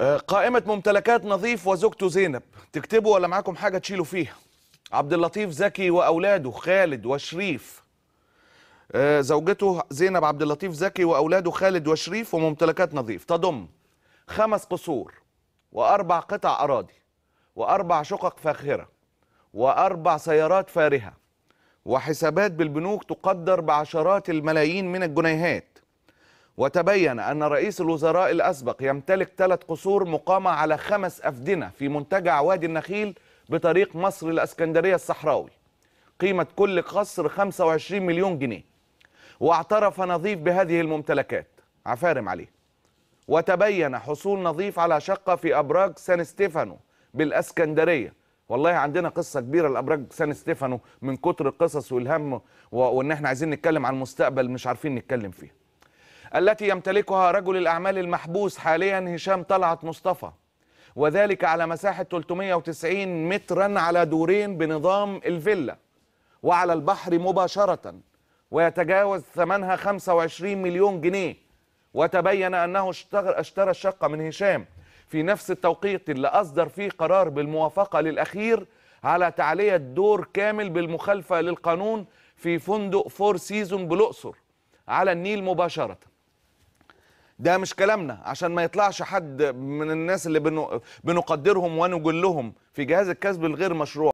آه، قائمة ممتلكات نظيف وزوجته زينب تكتبوا ولا معاكم حاجة تشيلوا فيها عبد اللطيف زكي وأولاده خالد وشريف آه، زوجته زينب عبد اللطيف زكي وأولاده خالد وشريف وممتلكات نظيف تضم خمس قصور وأربع قطع أراضي وأربع شقق فاخرة وأربع سيارات فارهة وحسابات بالبنوك تقدر بعشرات الملايين من الجنيهات وتبين أن رئيس الوزراء الأسبق يمتلك ثلاث قصور مقامة على خمس أفدنة في منتجع وادي النخيل بطريق مصر الأسكندرية الصحراوي قيمة كل قصر 25 مليون جنيه واعترف نظيف بهذه الممتلكات عفارم عليه وتبين حصول نظيف على شقة في أبراج سان ستيفانو بالأسكندرية والله عندنا قصة كبيرة لأبراج سان ستيفانو من كتر القصص والهم وإن احنا عايزين نتكلم عن المستقبل مش عارفين نتكلم فيه التي يمتلكها رجل الأعمال المحبوس حاليا هشام طلعت مصطفى وذلك على مساحة 390 مترا على دورين بنظام الفيلا وعلى البحر مباشرة ويتجاوز ثمنها 25 مليون جنيه وتبين أنه اشترى الشقة من هشام في نفس التوقيت اللي أصدر فيه قرار بالموافقة للأخير على تعلية دور كامل بالمخالفة للقانون في فندق فور سيزون بالأقصر على النيل مباشرةً ده مش كلامنا عشان ما يطلعش حد من الناس اللي بنقدرهم ونجلهم في جهاز الكسب الغير مشروع